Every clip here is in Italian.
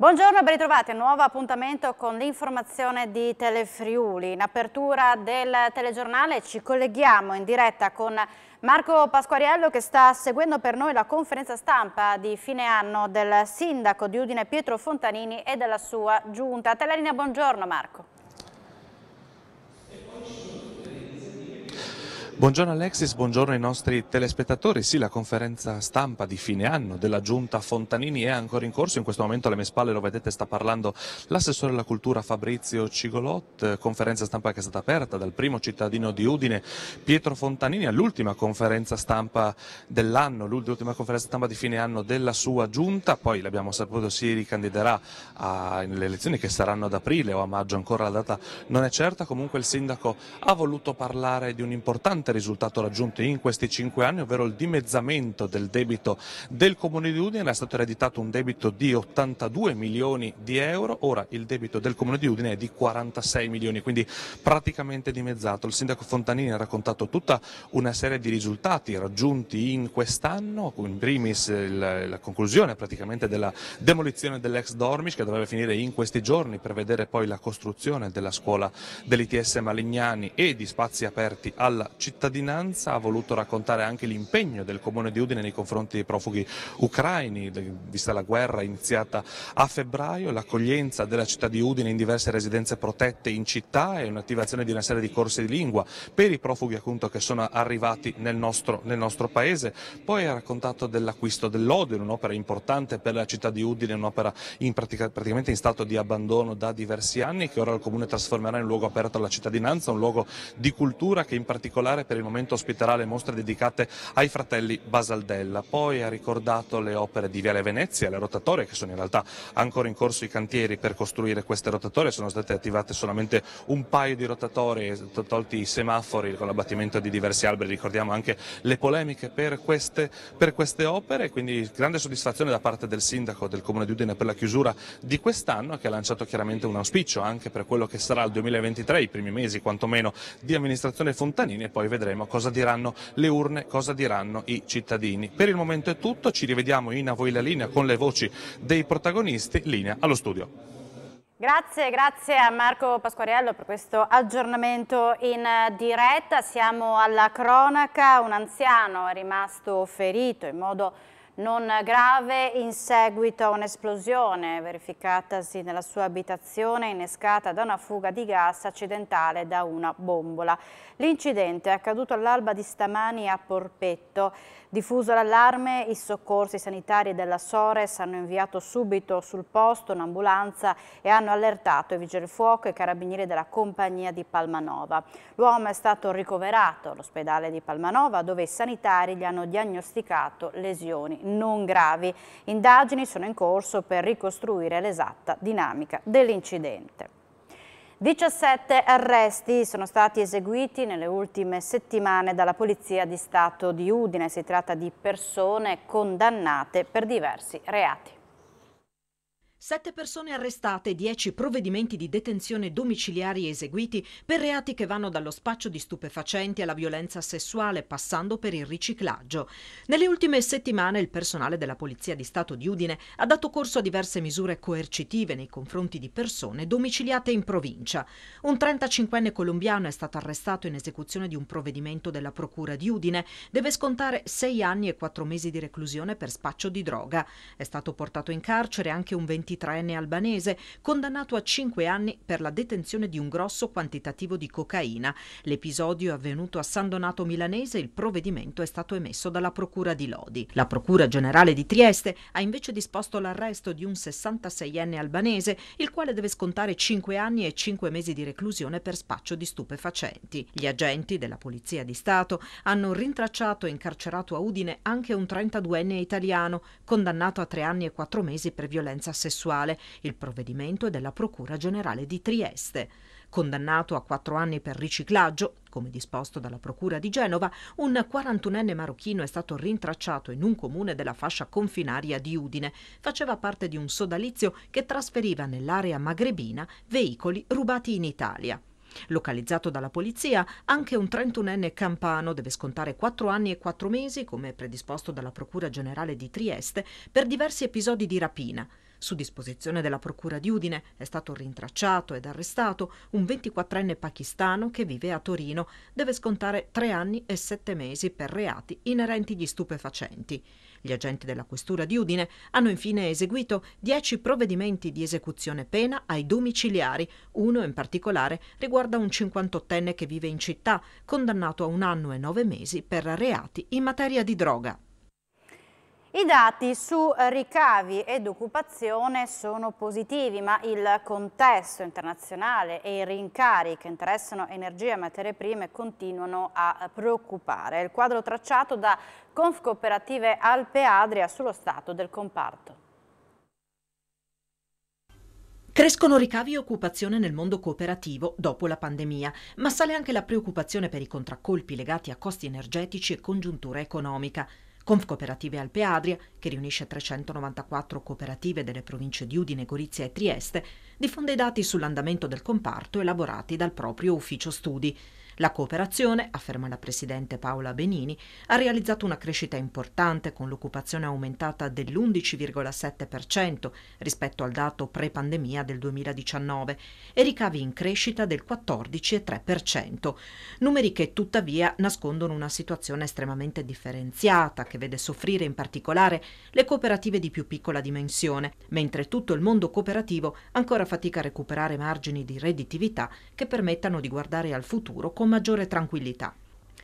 Buongiorno e ben ritrovati, un nuovo appuntamento con l'informazione di Telefriuli. In apertura del telegiornale ci colleghiamo in diretta con Marco Pasquariello che sta seguendo per noi la conferenza stampa di fine anno del sindaco di Udine Pietro Fontanini e della sua giunta. Telerina, buongiorno Marco. Buongiorno Alexis, buongiorno ai nostri telespettatori. Sì, la conferenza stampa di fine anno della giunta Fontanini è ancora in corso. In questo momento alle mie spalle, lo vedete, sta parlando l'assessore alla cultura Fabrizio Cigolot. Eh, conferenza stampa che è stata aperta dal primo cittadino di Udine, Pietro Fontanini, all'ultima conferenza stampa dell'anno, l'ultima conferenza stampa di fine anno della sua giunta. Poi, l'abbiamo saputo, si ricandiderà nelle elezioni che saranno ad aprile o a maggio. Ancora la data non è certa. Comunque il sindaco ha voluto parlare di un importante importante risultato raggiunto in questi cinque anni, ovvero il dimezzamento del debito del Comune di Udine. Era stato ereditato un debito di 82 milioni di euro, ora il debito del Comune di Udine è di 46 milioni, quindi praticamente dimezzato. Il sindaco Fontanini ha raccontato tutta una serie di risultati raggiunti in quest'anno, in primis la conclusione praticamente della demolizione dell'ex Dormish che dovrebbe finire in questi giorni per vedere poi la costruzione della scuola dell'ITS Malignani e di spazi aperti alla città cittadinanza ha voluto raccontare anche l'impegno del Comune di Udine nei confronti dei profughi ucraini, vista la guerra iniziata a febbraio, l'accoglienza della città di Udine in diverse residenze protette in città e un'attivazione di una serie di corsi di lingua per i profughi appunto, che sono arrivati nel nostro, nel nostro paese. Poi ha raccontato dell'acquisto dell'Odine, un'opera importante per la città di Udine, un'opera pratica, praticamente in stato di abbandono da diversi anni che ora il Comune trasformerà in luogo aperto alla cittadinanza, un luogo di cultura che in particolare per il momento ospiterà le mostre dedicate ai fratelli Basaldella. Poi ha ricordato le opere di Viale Venezia, le rotatorie che sono in realtà ancora in corso i cantieri per costruire queste rotatorie, sono state attivate solamente un paio di rotatorie, tolti i semafori con l'abbattimento di diversi alberi, ricordiamo anche le polemiche per queste, per queste opere, quindi grande soddisfazione da parte del sindaco del Comune di Udine per la chiusura di quest'anno che ha lanciato chiaramente un auspicio anche per quello che sarà il 2023, i primi mesi quantomeno di amministrazione Fontanini e poi vedremo vedremo cosa diranno le urne, cosa diranno i cittadini. Per il momento è tutto, ci rivediamo in A voi la linea con le voci dei protagonisti, linea allo studio. Grazie, grazie a Marco Pasquariello per questo aggiornamento in diretta. Siamo alla cronaca, un anziano è rimasto ferito in modo non grave in seguito a un'esplosione verificatasi nella sua abitazione innescata da una fuga di gas accidentale da una bombola. L'incidente è accaduto all'alba di stamani a Porpetto. Diffuso l'allarme, i soccorsi sanitari della Sores hanno inviato subito sul posto un'ambulanza e hanno allertato i vigili fuoco e i carabinieri della compagnia di Palmanova. L'uomo è stato ricoverato all'ospedale di Palmanova dove i sanitari gli hanno diagnosticato lesioni non gravi. Indagini sono in corso per ricostruire l'esatta dinamica dell'incidente. 17 arresti sono stati eseguiti nelle ultime settimane dalla Polizia di Stato di Udine. Si tratta di persone condannate per diversi reati. Sette persone arrestate e dieci provvedimenti di detenzione domiciliari eseguiti per reati che vanno dallo spaccio di stupefacenti alla violenza sessuale, passando per il riciclaggio. Nelle ultime settimane il personale della Polizia di Stato di Udine ha dato corso a diverse misure coercitive nei confronti di persone domiciliate in provincia. Un 35enne colombiano è stato arrestato in esecuzione di un provvedimento della Procura di Udine. Deve scontare sei anni e quattro mesi di reclusione per spaccio di droga. È stato portato in carcere anche un 20 23enne albanese, condannato a 5 anni per la detenzione di un grosso quantitativo di cocaina. L'episodio è avvenuto a San Donato Milanese e il provvedimento è stato emesso dalla Procura di Lodi. La Procura Generale di Trieste ha invece disposto l'arresto di un 66enne albanese, il quale deve scontare 5 anni e 5 mesi di reclusione per spaccio di stupefacenti. Gli agenti della Polizia di Stato hanno rintracciato e incarcerato a Udine anche un 32enne italiano, condannato a 3 anni e 4 mesi per violenza sessuale sessuale, il provvedimento è della Procura Generale di Trieste. Condannato a quattro anni per riciclaggio, come disposto dalla Procura di Genova, un 41enne marocchino è stato rintracciato in un comune della fascia confinaria di Udine. Faceva parte di un sodalizio che trasferiva nell'area magrebina veicoli rubati in Italia. Localizzato dalla polizia, anche un 31enne campano deve scontare 4 anni e 4 mesi, come predisposto dalla Procura Generale di Trieste, per diversi episodi di rapina. Su disposizione della Procura di Udine è stato rintracciato ed arrestato un 24enne pakistano che vive a Torino. Deve scontare tre anni e sette mesi per reati inerenti agli stupefacenti. Gli agenti della Questura di Udine hanno infine eseguito dieci provvedimenti di esecuzione pena ai domiciliari. Uno in particolare riguarda un 58enne che vive in città, condannato a un anno e nove mesi per reati in materia di droga. I dati su eh, ricavi ed occupazione sono positivi, ma il contesto internazionale e i rincari che interessano energia e materie prime continuano a preoccupare. Il quadro tracciato da Confcooperative Alpe Adria sullo stato del comparto. Crescono ricavi e occupazione nel mondo cooperativo dopo la pandemia, ma sale anche la preoccupazione per i contraccolpi legati a costi energetici e congiuntura economica. Conf Cooperative Alpe Adria, che riunisce 394 cooperative delle province di Udine, Gorizia e Trieste, diffonde i dati sull'andamento del comparto elaborati dal proprio ufficio studi. La cooperazione, afferma la Presidente Paola Benini, ha realizzato una crescita importante con l'occupazione aumentata dell'11,7% rispetto al dato pre-pandemia del 2019 e ricavi in crescita del 14,3%, numeri che tuttavia nascondono una situazione estremamente differenziata che vede soffrire in particolare le cooperative di più piccola dimensione, mentre tutto il mondo cooperativo ancora fatica a recuperare margini di redditività che permettano di guardare al futuro come con maggiore tranquillità.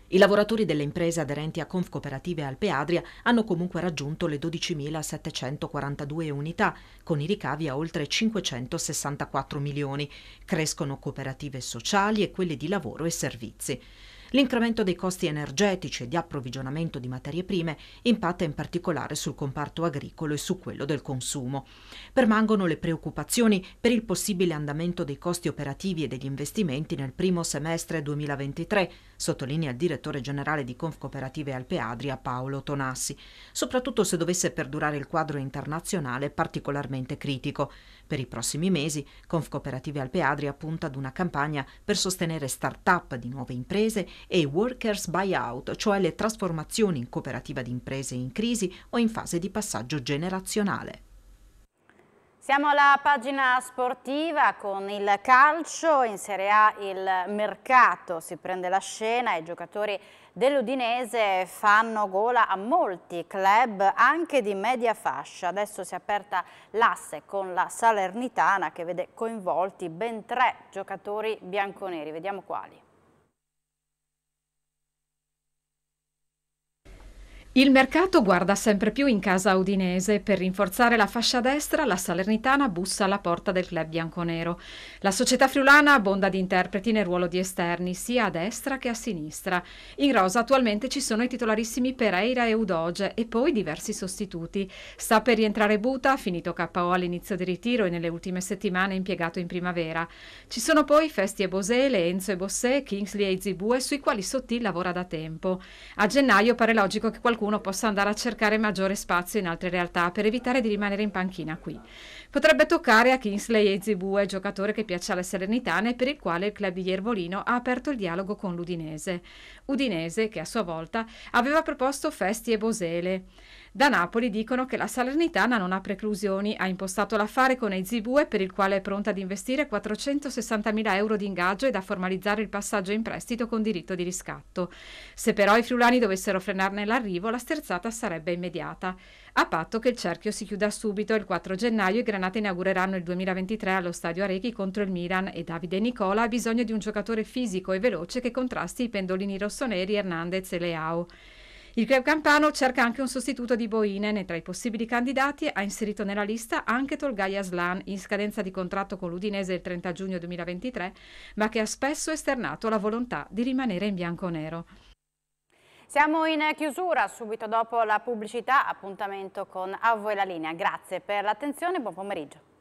I lavoratori delle imprese aderenti a Conf Cooperative Alpe Adria hanno comunque raggiunto le 12.742 unità, con i ricavi a oltre 564 milioni. Crescono cooperative sociali e quelle di lavoro e servizi. L'incremento dei costi energetici e di approvvigionamento di materie prime impatta in particolare sul comparto agricolo e su quello del consumo. Permangono le preoccupazioni per il possibile andamento dei costi operativi e degli investimenti nel primo semestre 2023 sottolinea il direttore generale di Conf Confcooperative Alpeadria Paolo Tonassi, soprattutto se dovesse perdurare il quadro internazionale particolarmente critico. Per i prossimi mesi Conf Confcooperative Alpeadria punta ad una campagna per sostenere start-up di nuove imprese e workers buyout, cioè le trasformazioni in cooperativa di imprese in crisi o in fase di passaggio generazionale. Siamo alla pagina sportiva con il calcio, in Serie A il mercato si prende la scena, i giocatori dell'Udinese fanno gola a molti club anche di media fascia. Adesso si è aperta l'asse con la Salernitana che vede coinvolti ben tre giocatori bianconeri, vediamo quali. Il mercato guarda sempre più in casa Udinese. Per rinforzare la fascia destra, la Salernitana bussa alla porta del club bianconero. La società friulana abbonda di interpreti nel ruolo di esterni, sia a destra che a sinistra. In rosa attualmente ci sono i titolarissimi Pereira e Udoge e poi diversi sostituti. Sta per rientrare Buta, finito KO all'inizio di ritiro e nelle ultime settimane impiegato in primavera. Ci sono poi Festi e Bosele, Enzo e Bossè, Kingsley e Zibue, sui quali Sottil lavora da tempo. A gennaio pare logico che qualcuno qualcuno possa andare a cercare maggiore spazio in altre realtà per evitare di rimanere in panchina qui. Potrebbe toccare a Kingsley Ezebue, giocatore che piace alle Serenitane e per il quale il club di Iervolino ha aperto il dialogo con l'Udinese. Udinese che a sua volta aveva proposto Festi e Bosele. Da Napoli dicono che la Salernitana non ha preclusioni, ha impostato l'affare con Eizibue per il quale è pronta ad investire 460.000 euro di ingaggio ed a formalizzare il passaggio in prestito con diritto di riscatto. Se però i friulani dovessero frenarne l'arrivo, la sterzata sarebbe immediata, a patto che il cerchio si chiuda subito. Il 4 gennaio i Granate inaugureranno il 2023 allo stadio Arechi contro il Milan e Davide Nicola ha bisogno di un giocatore fisico e veloce che contrasti i pendolini rossoneri Hernandez e Leao. Il club campano cerca anche un sostituto di Boinen e tra i possibili candidati ha inserito nella lista anche Tolgai Aslan, in scadenza di contratto con l'Udinese il 30 giugno 2023, ma che ha spesso esternato la volontà di rimanere in bianco-nero. Siamo in chiusura, subito dopo la pubblicità, appuntamento con A voi la linea. Grazie per l'attenzione, e buon pomeriggio.